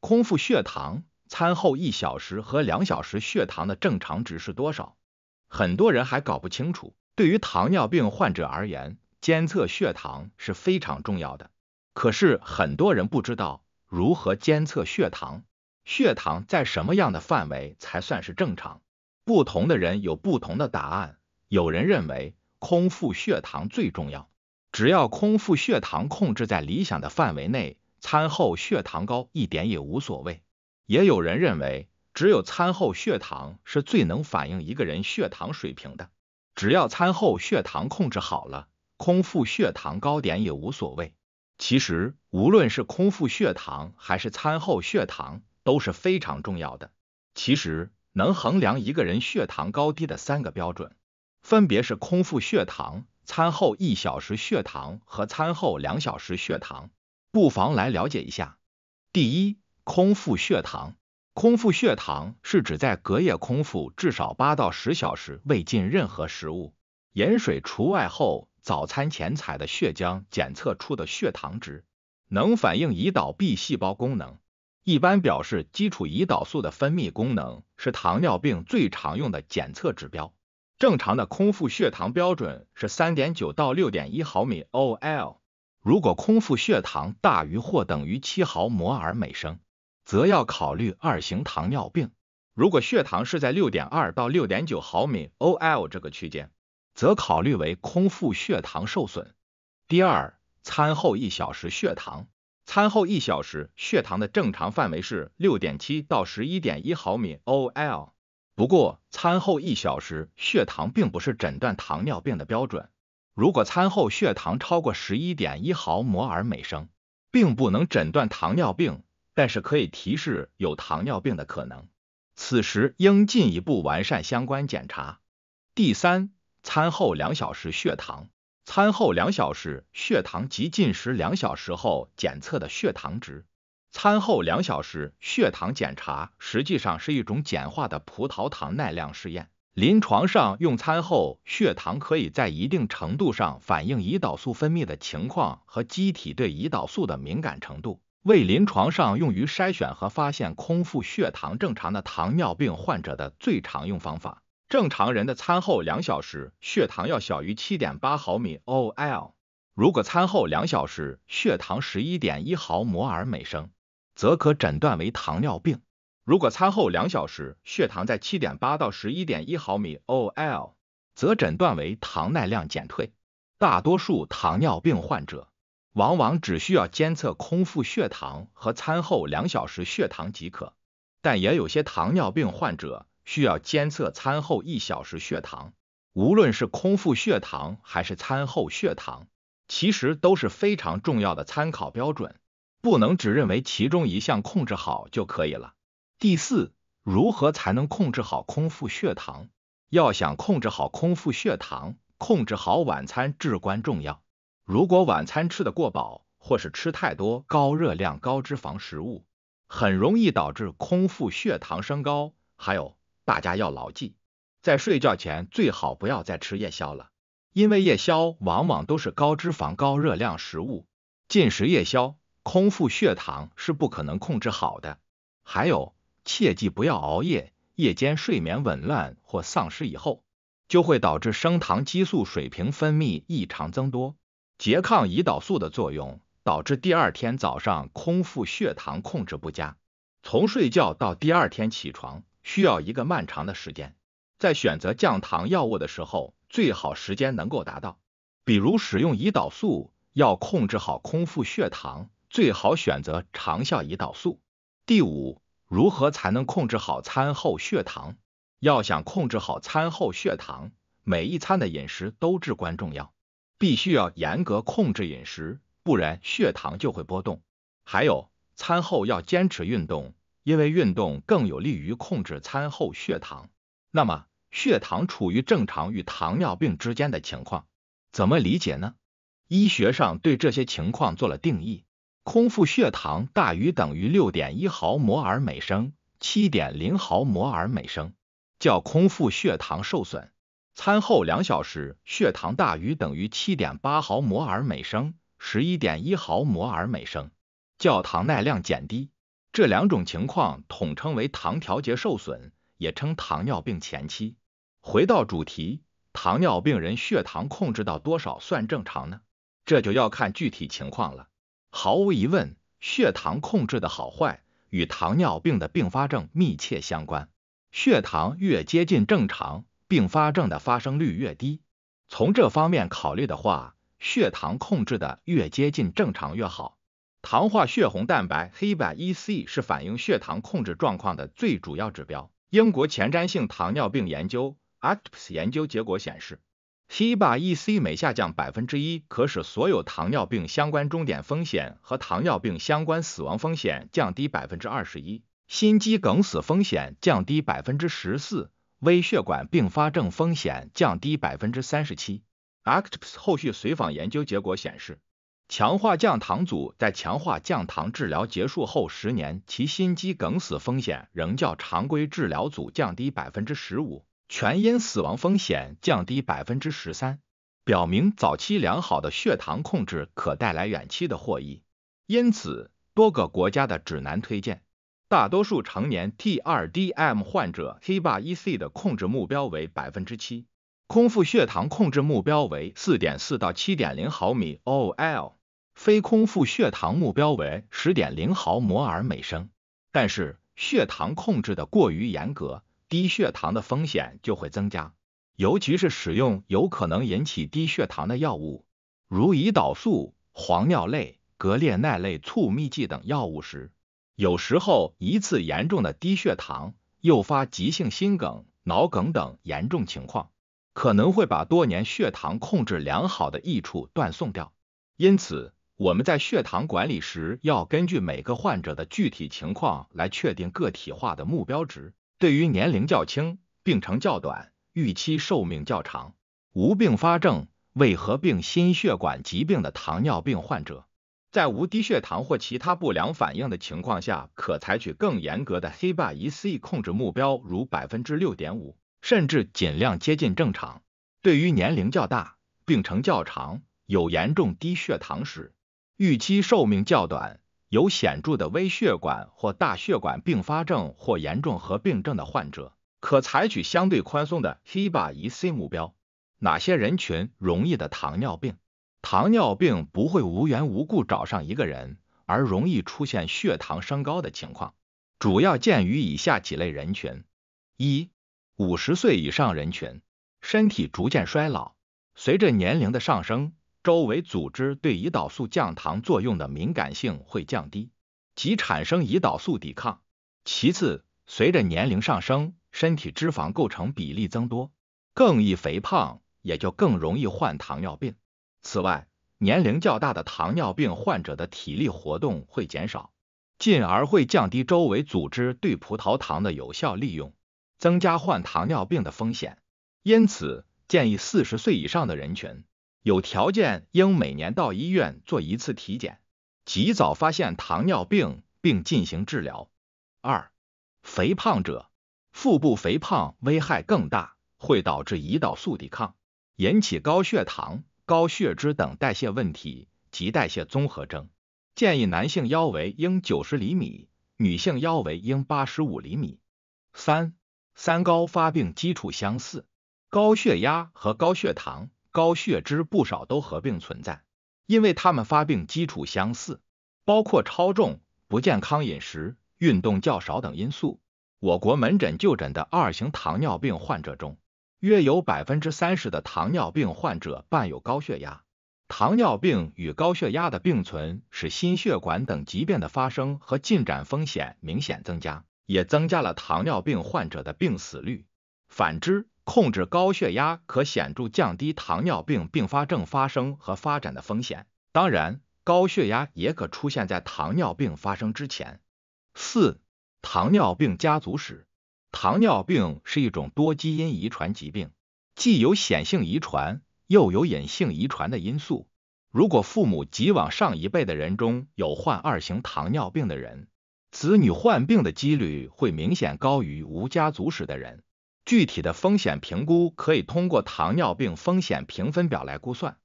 空腹血糖、餐后一小时和两小时血糖的正常值是多少？很多人还搞不清楚。对于糖尿病患者而言，监测血糖是非常重要的。可是很多人不知道如何监测血糖，血糖在什么样的范围才算是正常？不同的人有不同的答案。有人认为空腹血糖最重要，只要空腹血糖控制在理想的范围内。餐后血糖高一点也无所谓。也有人认为，只有餐后血糖是最能反映一个人血糖水平的。只要餐后血糖控制好了，空腹血糖高点也无所谓。其实，无论是空腹血糖还是餐后血糖都是非常重要的。其实，能衡量一个人血糖高低的三个标准，分别是空腹血糖、餐后一小时血糖和餐后两小时血糖。不妨来了解一下。第一，空腹血糖。空腹血糖是指在隔夜空腹至少八到十小时未进任何食物（盐水除外）后，早餐前采的血浆检测出的血糖值，能反映胰岛 B 细胞功能，一般表示基础胰岛素的分泌功能，是糖尿病最常用的检测指标。正常的空腹血糖标准是3.9到6.1毫米 OL。如果空腹血糖大于或等于七毫摩尔每升，则要考虑二型糖尿病。如果血糖是在六点二到六点九毫米 o /L 这个区间，则考虑为空腹血糖受损。第二，餐后一小时血糖，餐后一小时血糖的正常范围是六点七到十一点一毫米 o /L。不过，餐后一小时血糖并不是诊断糖尿病的标准。如果餐后血糖超过十一点一毫摩尔每升，并不能诊断糖尿病，但是可以提示有糖尿病的可能。此时应进一步完善相关检查。第三，餐后两小时血糖，餐后两小时血糖及进食两小时后检测的血糖值，餐后两小时血糖检查实际上是一种简化的葡萄糖耐量试验。临床上，用餐后血糖可以在一定程度上反映胰岛素分泌的情况和机体对胰岛素的敏感程度，为临床上用于筛选和发现空腹血糖正常的糖尿病患者的最常用方法。正常人的餐后两小时血糖要小于7.8毫米 OL，如果餐后两小时血糖11.1毫摩尔每升，则可诊断为糖尿病。如果餐后两小时血糖在七点八到十一点一毫 OL，则诊断为糖耐量减退。大多数糖尿病患者往往只需要监测空腹血糖和餐后两小时血糖即可，但也有些糖尿病患者需要监测餐后一小时血糖。无论是空腹血糖还是餐后血糖，其实都是非常重要的参考标准，不能只认为其中一项控制好就可以了。第四，如何才能控制好空腹血糖？要想控制好空腹血糖，控制好晚餐至关重要。如果晚餐吃得过饱，或是吃太多高热量、高脂肪食物，很容易导致空腹血糖升高。还有，大家要牢记，在睡觉前最好不要再吃夜宵了，因为夜宵往往都是高脂肪、高热量食物。进食夜宵，空腹血糖是不可能控制好的。还有。切记不要熬夜，夜间睡眠紊乱或丧失以后，就会导致升糖激素水平分泌异常增多，拮抗胰岛素的作用，导致第二天早上空腹血糖控制不佳。从睡觉到第二天起床需要一个漫长的时间，在选择降糖药物的时候，最好时间能够达到。比如使用胰岛素，要控制好空腹血糖，最好选择长效胰岛素。第五。如何才能控制好餐后血糖？要想控制好餐后血糖，每一餐的饮食都至关重要，必须要严格控制饮食，不然血糖就会波动。还有，餐后要坚持运动，因为运动更有利于控制餐后血糖。那么，血糖处于正常与糖尿病之间的情况，怎么理解呢？医学上对这些情况做了定义。空腹血糖大于等于六点一毫摩尔每升，七点零毫摩尔每升，叫空腹血糖受损。餐后两小时血糖大于等于七点八毫摩尔每升，十一点一毫摩尔每升，叫糖耐量减低。这两种情况统称为糖调节受损，也称糖尿病前期。回到主题，糖尿病人血糖控制到多少算正常呢？这就要看具体情况了。毫无疑问，血糖控制的好坏与糖尿病的并发症密切相关。血糖越接近正常，并发症的发生率越低。从这方面考虑的话，血糖控制的越接近正常越好。糖化血红蛋白黑白 e c 是反映血糖控制状况的最主要指标。英国前瞻性糖尿病研究 a p t s 研究结果显示。h b a c 每下降百分之一，可使所有糖尿病相关终点风险和糖尿病相关死亡风险降低百分之二十一，心肌梗死风险降低百分之十四，微血管并发症风险降低百分之三十七。后续随访研究结果显示，强化降糖组在强化降糖治疗结束后十年，其心肌梗死风险仍较常规治疗组降低百分之十五。全因死亡风险降低百分之十三，表明早期良好的血糖控制可带来远期的获益。因此，多个国家的指南推荐，大多数成年 T2DM 患者 HbA1c 的控制目标为百分之七，空腹血糖控制目标为四点四到七点零毫米 OL，非空腹血糖目标为十点零毫摩尔每升。但是，血糖控制的过于严格。低血糖的风险就会增加，尤其是使用有可能引起低血糖的药物，如胰岛素、磺脲类、格列奈类促泌剂等药物时，有时候一次严重的低血糖，诱发急性心梗、脑梗等严重情况，可能会把多年血糖控制良好的益处断送掉。因此，我们在血糖管理时，要根据每个患者的具体情况来确定个体化的目标值。对于年龄较轻、病程较短、预期寿命较长、无并发症、未合并心血管疾病的糖尿病患者，在无低血糖或其他不良反应的情况下，可采取更严格的 HbA1c 控制目标，如百分之六点五，甚至尽量接近正常。对于年龄较大、病程较长、有严重低血糖史、预期寿命较短，有显著的微血管或大血管并发症或严重合并症的患者，可采取相对宽松的 HbA1c 目标。哪些人群容易得糖尿病？糖尿病不会无缘无故找上一个人，而容易出现血糖升高的情况，主要见于以下几类人群：一、五十岁以上人群，身体逐渐衰老，随着年龄的上升。周围组织对胰岛素降糖作用的敏感性会降低，即产生胰岛素抵抗。其次，随着年龄上升，身体脂肪构成比例增多，更易肥胖，也就更容易患糖尿病。此外，年龄较大的糖尿病患者的体力活动会减少，进而会降低周围组织对葡萄糖的有效利用，增加患糖尿病的风险。因此，建议四十岁以上的人群。有条件应每年到医院做一次体检，及早发现糖尿病并进行治疗。二、肥胖者腹部肥胖危害更大，会导致胰岛素抵抗，引起高血糖、高血脂等代谢问题及代谢综合征。建议男性腰围应九十厘米，女性腰围应八十五厘米。三、三高发病基础相似，高血压和高血糖。高血脂不少都合并存在，因为它们发病基础相似，包括超重、不健康饮食、运动较少等因素。我国门诊就诊的二型糖尿病患者中，约有百分之三十的糖尿病患者伴有高血压。糖尿病与高血压的并存，使心血管等疾病的发生和进展风险明显增加，也增加了糖尿病患者的病死率。反之，控制高血压可显著降低糖尿病并发症发生和发展的风险。当然，高血压也可出现在糖尿病发生之前。四、糖尿病家族史。糖尿病是一种多基因遗传疾病，既有显性遗传，又有隐性遗传的因素。如果父母及往上一辈的人中有患二型糖尿病的人，子女患病的几率会明显高于无家族史的人。具体的风险评估可以通过糖尿病风险评分表来估算。